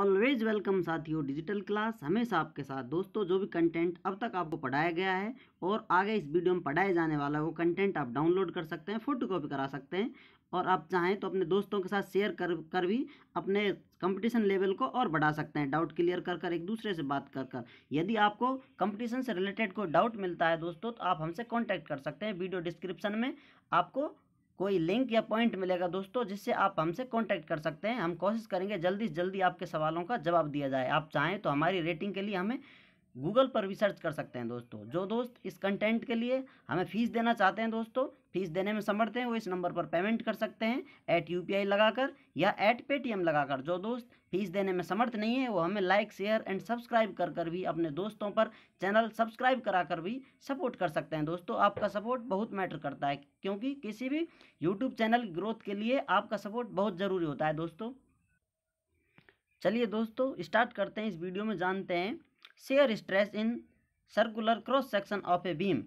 always welcome साथियों digital class हमेशा आपके साथ दोस्तों जो भी कंटेंट अब तक आपको पढ़ाया गया है और आगे इस वीडियो में पढ़ाया जाने वाला वो कंटेंट आप डाउनलोड कर सकते हैं फोटो कॉपी करा सकते हैं और आप चाहें तो अपने दोस्तों के साथ शेयर कर कर भी अपने कंपटीशन लेवल को और बढ़ा सकते हैं डाउट क्लियर कर कर एक दूसरे से बात कर कर यदि आपको कंपटीशन से रिलेटेड कोई डाउट मिलता है दोस्तों तो आप हमसे कांटेक्ट कर सकते हैं वीडियो डिस्क्रिप्शन में आपको कोई लिंक या पॉइंट मिलेगा दोस्तों जिससे आप हमसे कांटेक्ट कर सकते हैं हम कोशिश करेंगे जल्दी से जल्दी आपके सवालों का जवाब दिया जाए आप चाहें तो हमारी रेटिंग के लिए हमें गूगल पर रिसर्च कर सकते हैं दोस्तों जो दोस्त इस कंटेंट के लिए हमें फ़ीस देना चाहते हैं दोस्तों फीस देने में समर्थ हैं वो इस नंबर पर पेमेंट कर सकते हैं ऐट यू लगाकर या ऐट पेटीएम लगाकर जो दोस्त फीस देने में समर्थ नहीं है वो हमें लाइक शेयर एंड सब्सक्राइब कर कर भी अपने दोस्तों पर चैनल सब्सक्राइब करा कर भी सपोर्ट कर सकते हैं दोस्तों आपका सपोर्ट बहुत मैटर करता है क्योंकि किसी भी यूट्यूब चैनल ग्रोथ के लिए आपका सपोर्ट बहुत ज़रूरी होता है दोस्तों चलिए दोस्तों स्टार्ट करते हैं इस वीडियो में जानते हैं shear stress in circular cross section of a beam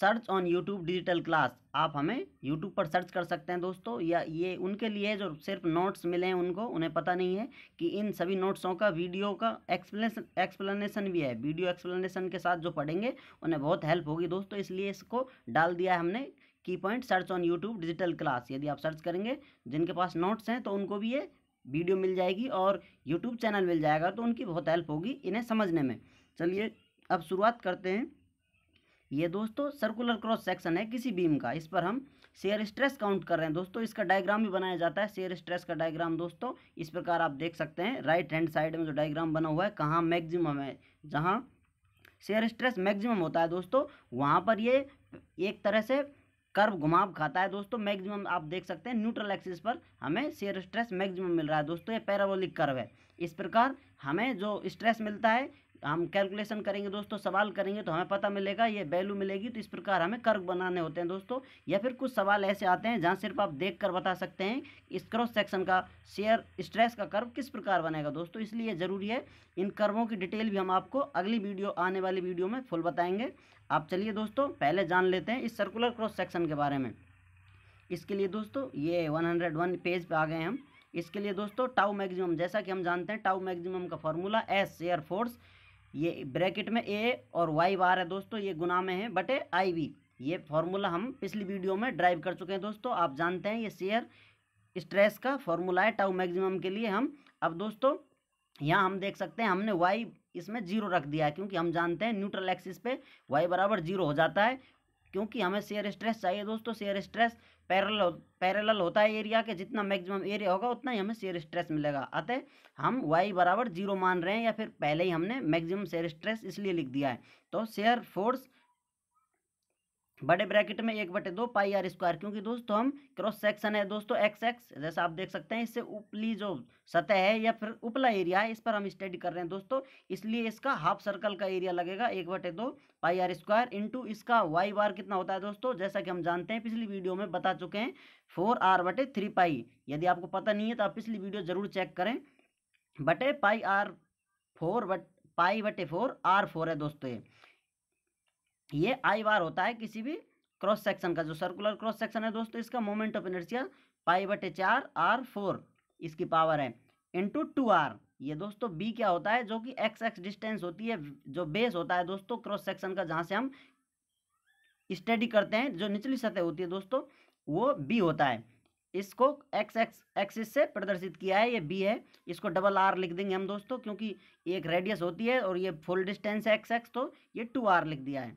search on YouTube digital class आप हमें यूट्यूब पर सर्च कर सकते हैं दोस्तों या ये उनके लिए जो सिर्फ नोट्स मिले हैं उनको उन्हें पता नहीं है कि इन सभी नोट्सों का वीडियो का एक्सप्लेनेशन एक्सप्लेनेशन भी है वीडियो एक्सप्लेनेशन के साथ जो पढ़ेंगे उन्हें बहुत हेल्प होगी दोस्तों इसलिए इसको डाल दिया है हमने की point search on YouTube digital class यदि आप सर्च करेंगे जिनके पास नोट्स हैं तो उनको भी ये वीडियो मिल जाएगी और यूट्यूब चैनल मिल जाएगा तो उनकी बहुत हेल्प होगी इन्हें समझने में चलिए अब शुरुआत करते हैं ये दोस्तों सर्कुलर क्रॉस सेक्शन है किसी बीम का इस पर हम शेयर स्ट्रेस काउंट कर रहे हैं दोस्तों इसका डायग्राम भी बनाया जाता है शेयर स्ट्रेस का डायग्राम दोस्तों इस प्रकार आप देख सकते हैं राइट हैंड साइड में जो डायग्राम बना हुआ है कहाँ मैक्सिमम है जहाँ शेयर स्ट्रेस मैक्सिमम होता है दोस्तों वहाँ पर ये एक तरह से कर्व घुमाव खाता है दोस्तों मैक्सिमम आप देख सकते हैं न्यूट्रल एक्सिस पर हमें शेयर स्ट्रेस मैक्सिमम मिल रहा है दोस्तों ये पैराबोलिक कर्व है इस प्रकार हमें जो स्ट्रेस मिलता है हम कैलकुलेशन करेंगे दोस्तों सवाल करेंगे तो हमें पता मिलेगा ये वैल्यू मिलेगी तो इस प्रकार हमें कर्व बनाने होते हैं दोस्तों या फिर कुछ सवाल ऐसे आते हैं जहाँ सिर्फ आप देख कर बता सकते हैं इस क्रॉस सेक्शन का शेयर स्ट्रेस का कर्व किस प्रकार बनेगा दोस्तों इसलिए ज़रूरी है इन कर्वों की डिटेल भी हम आपको अगली वीडियो आने वाली वीडियो में फुल बताएंगे आप चलिए दोस्तों पहले जान लेते हैं इस सर्कुलर क्रॉस सेक्शन के बारे में इसके लिए दोस्तों ये 101 पेज पे आ गए हम इसके लिए दोस्तों टाउ मैक्सिमम जैसा कि हम जानते हैं टाउ मैक्सिमम का फॉर्मूला एस एयर फोर्स ये ब्रैकेट में ए और वाई बार है दोस्तों ये गुना में है बटे आई वी ये फार्मूला हम पिछली वीडियो में ड्राइव कर चुके हैं दोस्तों आप जानते हैं ये शेयर स्ट्रेस का फॉर्मूला है टाउ मैक्सिमम के लिए हम अब दोस्तों यहाँ हम देख सकते हैं हमने वाई इसमें जीरो रख दिया है क्योंकि हम जानते हैं न्यूट्रल एक्सिस पे वाई बराबर जीरो हो जाता है क्योंकि हमें शेयर स्ट्रेस चाहिए दोस्तों shear stress parallel parallel parallel होता है एरिया के जितना मैक्सिमम एरिया होगा उतना ही हमें शेयर स्ट्रेस मिलेगा अतः हम वाई बराबर जीरो मान रहे हैं या फिर पहले ही हमने मैक्सिमम शेयर स्ट्रेस इसलिए लिख दिया है तो शेयर फोर्स बड़े ब्रैकेट में एक बटे दो पाई आर स्क्वायर क्योंकि दोस्तों हम क्रॉस सेक्शन है दोस्तों एक्स एक्स जैसा आप देख सकते हैं इससे उपली जो सतह है या फिर उपला एरिया है इस पर हम स्टडी कर रहे हैं दोस्तों इसलिए इसका हाफ सर्कल का एरिया लगेगा एक बटे दो पाई आर स्क्वायर इंटू इसका वाई बार कितना होता है दोस्तों जैसा कि हम जानते हैं पिछली वीडियो में बता चुके हैं फोर आर बटे थ्री पाई यदि आपको पता नहीं है तो आप पिछली वीडियो जरूर चेक करें बटे पाई आर फोर बट पाई बटे फोर आर फोर है दोस्तों ये आई बार होता है किसी भी क्रॉस सेक्शन का जो सर्कुलर क्रॉस सेक्शन है दोस्तों इसका मोमेंट ऑफ इनर्शिया पाई बटे चार आर फोर इसकी पावर है इंटू टू आर ये दोस्तों बी क्या होता है जो कि एक्स एक्स डिस्टेंस होती है जो बेस होता है दोस्तों क्रॉस सेक्शन का जहाँ से हम स्टडी करते हैं जो निचली सतह होती है दोस्तों वो बी होता है इसको एक्स एक्स एक्सिस से प्रदर्शित किया है ये बी है इसको डबल आर लिख देंगे हम दोस्तों क्योंकि एक रेडियस होती है और ये फुल डिस्टेंस है एक्स एक्स तो ये टू आर लिख दिया है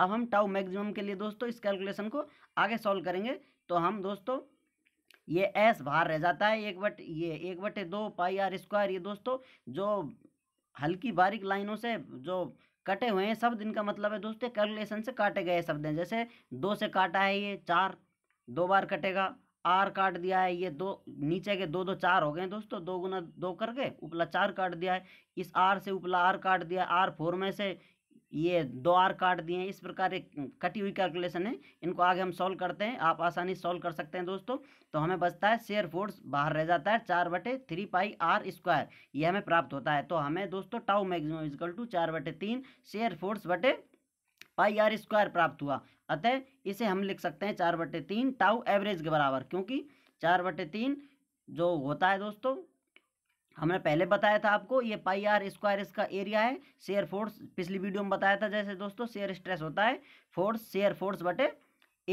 अब हम टाउ मैक्सिमम के लिए दोस्तों इस कैलकुलेशन को आगे सॉल्व करेंगे तो हम दोस्तों ये एस बाहर रह जाता है एक बट ये एक बटे दो पाई आर स्क्वायर ये दोस्तों जो हल्की बारीक लाइनों से जो कटे हुए हैं शब्द इनका मतलब है दोस्तों कैलकुलेशन से काटे गए शब्द हैं जैसे दो से काटा है ये चार दो बार कटेगा आर काट दिया है ये दो नीचे के दो दो चार हो गए दोस्तों दो गुना दो करके उपला चार काट दिया है इस आर से उपला आर काट दिया आर फोर में से ये दो आर काट दिए हैं इस प्रकार एक कटी हुई कैलकुलेशन है इनको आगे हम सॉल्व करते हैं आप आसानी सॉल्व कर सकते हैं दोस्तों तो हमें बचता है शेयर फोर्स बाहर रह जाता है चार बटे थ्री पाई आर स्क्वायर ये हमें प्राप्त होता है तो हमें दोस्तों टाउ मैक्सिमम इजकल टू चार बटे तीन शेयर फोर्स बटे पाई आर स्क्वायर प्राप्त हुआ अतः इसे हम लिख सकते हैं चार बटे तीन टाउ एवरेज के बराबर क्योंकि चार बटे तीन जो होता है दोस्तों हमने पहले बताया था आपको ये पाई आर स्क्वायर इसका एरिया है शेयर फोर्स पिछली वीडियो में बताया था जैसे दोस्तों शेयर स्ट्रेस होता है फोर्स शेयर फोर्स बटे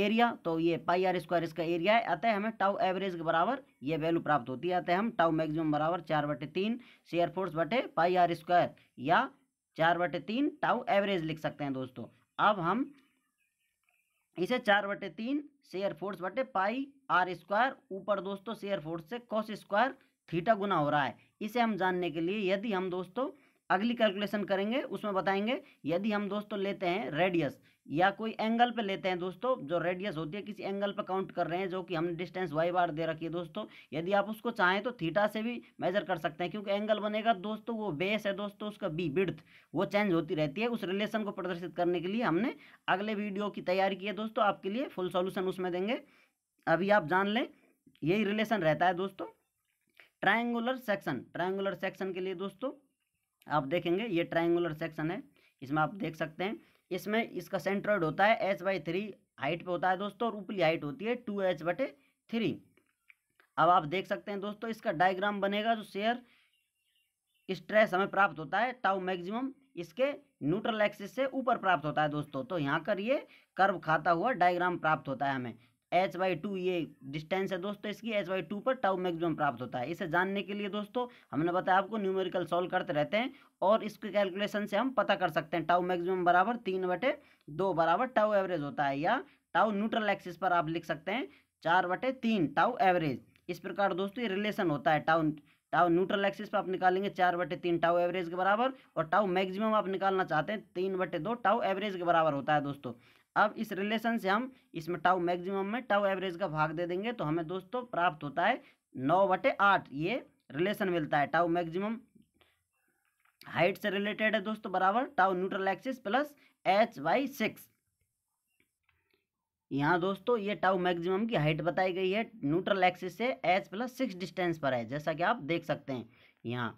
एरिया तो ये पाई आर स्क्वायर इसका एरिया है अतः हमें टाउ एवरेज के बराबर ये वैल्यू प्राप्त होती है अतः हम टाउ मैक्सिमम बराबर चार बटे तीन शेयर फोर्स बटे पाई आर स्क्वायर या चार बटे तीन टाउ एवरेज लिख सकते हैं दोस्तों अब हम इसे चार बटे तीन शेयर फोर्स बटे पाई आर स्क्वायर ऊपर दोस्तों शेयर फोर्स से कॉस स्क्वायर थीटा गुना हो रहा है इसे हम जानने के लिए यदि हम दोस्तों अगली कैलकुलेशन करेंगे उसमें बताएंगे यदि हम दोस्तों लेते हैं रेडियस या कोई एंगल पे लेते हैं दोस्तों जो रेडियस होती है किसी एंगल पे काउंट कर रहे हैं जो कि हमने डिस्टेंस वाई बार दे रखी है दोस्तों यदि आप उसको चाहें तो थीटा से भी मेजर कर सकते हैं क्योंकि एंगल बनेगा दोस्तों वो बेस है दोस्तों उसका बी बिडथ वो चेंज होती रहती है उस रिलेशन को प्रदर्शित करने के लिए हमने अगले वीडियो की तैयारी की है दोस्तों आपके लिए फुल सोल्यूशन उसमें देंगे अभी आप जान लें यही रिलेशन रहता है दोस्तों ट्रायंगुलर सेक्शन ट्रायंगुलर सेक्शन के लिए दोस्तों आप देखेंगे ये ट्रायंगुलर सेक्शन है इसमें आप देख सकते हैं इसमें इसका सेंट्रॉइड होता है एच बाई थ्री हाइट पे होता है दोस्तों और ऊपरी हाइट होती है टू एच बटे थ्री अब आप देख सकते हैं दोस्तों इसका डायग्राम बनेगा जो शेयर स्ट्रेस हमें प्राप्त होता है टाउ मैक्सिमम इसके न्यूट्रल एक्सिस से ऊपर प्राप्त होता है दोस्तों तो यहाँ कर ये कर्व खाता हुआ डायग्राम प्राप्त होता है हमें एच वाई टू ये डिस्टेंस है दोस्तों इसकी एच वाई टू पर टाउ मैक्सिमम प्राप्त होता है इसे जानने के लिए दोस्तों हमने बताया आपको न्यूमेरिकल सॉल्व करते रहते हैं और इसके कैलकुलेशन से हम पता कर सकते हैं टाउ मैक्सिमम बराबर तीन बटे दो बराबर टाउ एवरेज होता है या टाउ न्यूट्रल एक्सिस पर आप लिख सकते हैं चार बटे तीन टाउ एवरेज इस प्रकार दोस्तों ये रिलेशन होता है टाउ टाउ न्यूट्रल एक्सिस पर आप निकालेंगे चार बटे तीन टाउ एवरेज के बराबर और टाउ मैक्सिमम आप निकालना चाहते हैं तीन बटे दो टाउ एवरेज के बराबर होता है दोस्तों अब इस रिलेशन से हम इसमें टाउ मैक्सिमम में टाउ एवरेज का भाग दे देंगे तो हमें दोस्तों प्राप्त होता है नौ बटे आठ ये रिलेशन मिलता है टाउ मैक्सिमम हाइट से रिलेटेड है दोस्तों बराबर tau neutral axis plus H Y six यहाँ दोस्तों ये टाउ मैक्सिमम की हाइट बताई गई है न्यूट्रल एक्सिस से एच प्लस सिक्स डिस्टेंस पर है जैसा कि आप देख सकते हैं यहाँ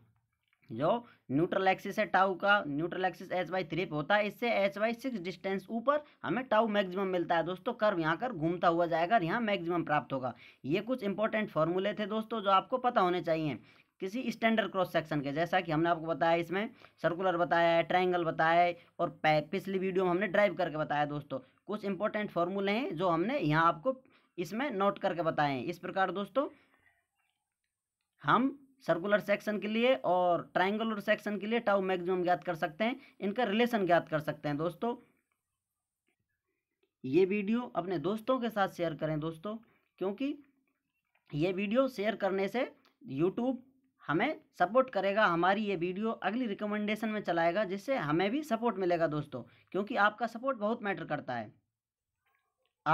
जो न्यूट्रल एक्सिस है टाउ का neutral axis H by three पे होता है इससे एच बाई सिक्स डिस्टेंस ऊपर हमें टाउ मैक्सिमम मिलता है दोस्तों कर्व यहाँ कर घूमता हुआ जाएगा यहाँ मैक्सिमम प्राप्त होगा ये कुछ इंपॉर्टेंट फॉर्मूले थे दोस्तों जो आपको पता होने चाहिए किसी स्टैंडर्ड क्रॉस सेक्शन के जैसा कि हमने आपको बताया इसमें सर्कुलर बताया है ट्राइंगल बताया है और पिछली वीडियो में हमने ड्राइव करके बताया दोस्तों कुछ इंपॉर्टेंट फॉर्मूले हैं जो हमने यहाँ आपको इसमें नोट करके बताए हैं इस प्रकार दोस्तों हम सर्कुलर सेक्शन के लिए और ट्राइंगुलर सेक्शन के लिए टाउ मैक्सिमम ज्ञात कर सकते हैं इनका रिलेशन ज्ञात कर सकते हैं दोस्तों ये वीडियो अपने दोस्तों के साथ शेयर करें दोस्तों क्योंकि ये वीडियो शेयर करने से यूट्यूब हमें सपोर्ट करेगा हमारी ये वीडियो अगली रिकमेंडेशन में चलाएगा जिससे हमें भी सपोर्ट मिलेगा दोस्तों क्योंकि आपका सपोर्ट बहुत मैटर करता है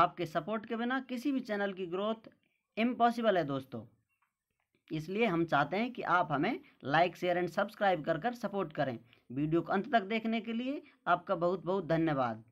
आपके सपोर्ट के बिना किसी भी चैनल की ग्रोथ इम्पॉसिबल है दोस्तों इसलिए हम चाहते हैं कि आप हमें लाइक शेयर एंड सब्सक्राइब कर कर सपोर्ट करें वीडियो को अंत तक देखने के लिए आपका बहुत बहुत धन्यवाद